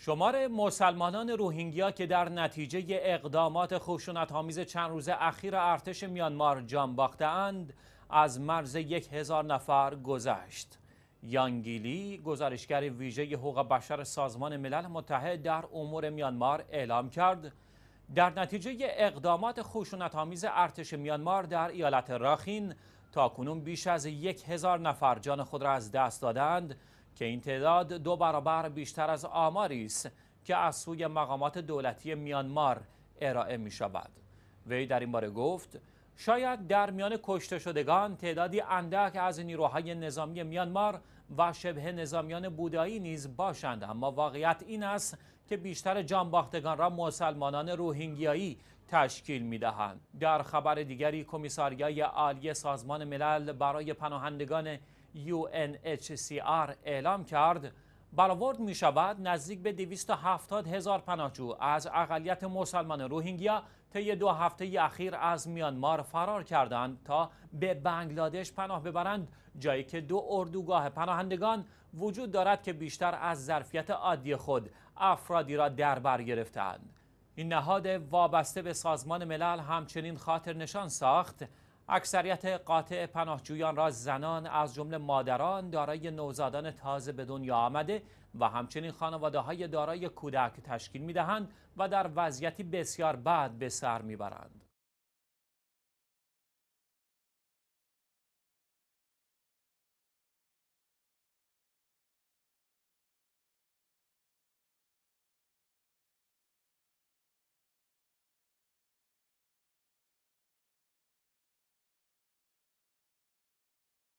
شمار مسلمانان روهینگیا که در نتیجه اقدامات خشونت‌آمیز چند روز اخیر ارتش میانمار جان اند از مرز یک هزار نفر گذشت. یانگیلی گزارشگر ویژه حقوق بشر سازمان ملل متحد در امور میانمار اعلام کرد در نتیجه اقدامات خشونت‌آمیز ارتش میانمار در ایالت راخین تاکنون بیش از یک هزار نفر جان خود را از دست دادند که این تعداد دو برابر بیشتر از آماری است که از سوی مقامات دولتی میانمار ارائه می شود وی در این باره گفت شاید در میان کشته شدگان تعدادی اندک از نیروهای نظامی میانمار و شبه نظامیان بودایی نیز باشند اما واقعیت این است که بیشتر جانباختگان را مسلمانان روهینگیایی تشکیل می دهند. در خبر دیگری کمیساریای عالی سازمان ملل برای پناهندگان UNHCR اعلام کرد برآورد می شود نزدیک به 270 هزار پناهجو از اقلیت مسلمان روهینگیا طی دو هفته اخیر از میانمار فرار کردند تا به بنگلادش پناه ببرند جایی که دو اردوگاه پناهندگان وجود دارد که بیشتر از ظرفیت عادی خود افرادی را در بر گرفتند این نهاد وابسته به سازمان ملل همچنین خاطر نشان ساخت اکثریت قاطع پناهجویان را زنان از جمله مادران دارای نوزادان تازه به دنیا آمده و همچنین خانواده های دارای کودک تشکیل می دهند و در وضعیتی بسیار بد به سر می برند.